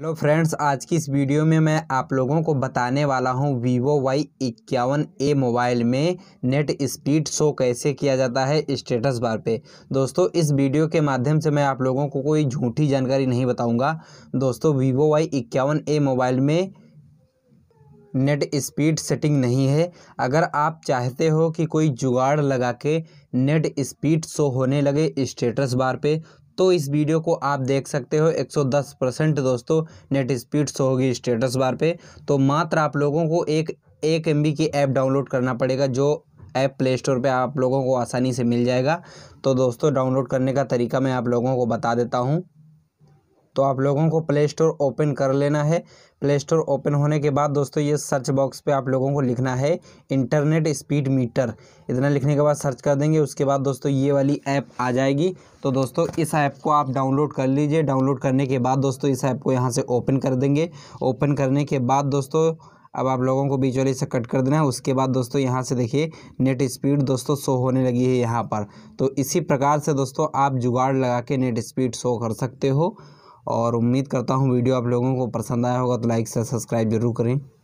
hello friends आज की इस वीडियो में मैं आप लोगों को बताने वाला हूं वीवो वाई इक्यावन ए मोबाइल में नेट स्पीड शो कैसे किया जाता है स्टेटस बार पे दोस्तों इस वीडियो के माध्यम से मैं आप लोगों को कोई झूठी जानकारी नहीं बताऊंगा दोस्तों वीवो वाई इक्यावन ए मोबाइल में नेट स्पीड सेटिंग नहीं है अगर आप चाहते हो कि कोई जुगाड़ लगा के नेट स्पीड शो होने लगे स्टेटस बार पे तो इस वीडियो को आप देख सकते हो 110 परसेंट दोस्तों नेट स्पीड शो होगी स्टेटस बार पे तो मात्र आप लोगों को एक एक एम की ऐप डाउनलोड करना पड़ेगा जो ऐप प्ले स्टोर पर आप लोगों को आसानी से मिल जाएगा तो दोस्तों डाउनलोड करने का तरीका मैं आप लोगों को बता देता हूँ तो आप लोगों को प्ले स्टोर ओपन कर लेना है प्ले स्टोर ओपन होने के बाद दोस्तों ये सर्च बॉक्स पे आप लोगों को लिखना है इंटरनेट स्पीड मीटर इतना लिखने के बाद सर्च कर देंगे उसके बाद दोस्तों ये वाली ऐप आ जाएगी तो दोस्तों इस ऐप को आप डाउनलोड कर लीजिए डाउनलोड करने के बाद दोस्तों इस ऐप को यहाँ से ओपन कर देंगे ओपन करने के बाद दोस्तों अब आप लोगों को बीच वाले से कट कर देना है उसके बाद दोस्तों यहाँ से देखिए नेट स्पीड दोस्तों शो होने लगी है यहाँ पर तो इसी प्रकार से दोस्तों आप जुगाड़ लगा के नेट स्पीड शो कर सकते हो और उम्मीद करता हूँ वीडियो आप लोगों को पसंद आया होगा तो लाइक से सब्सक्राइब ज़रूर करें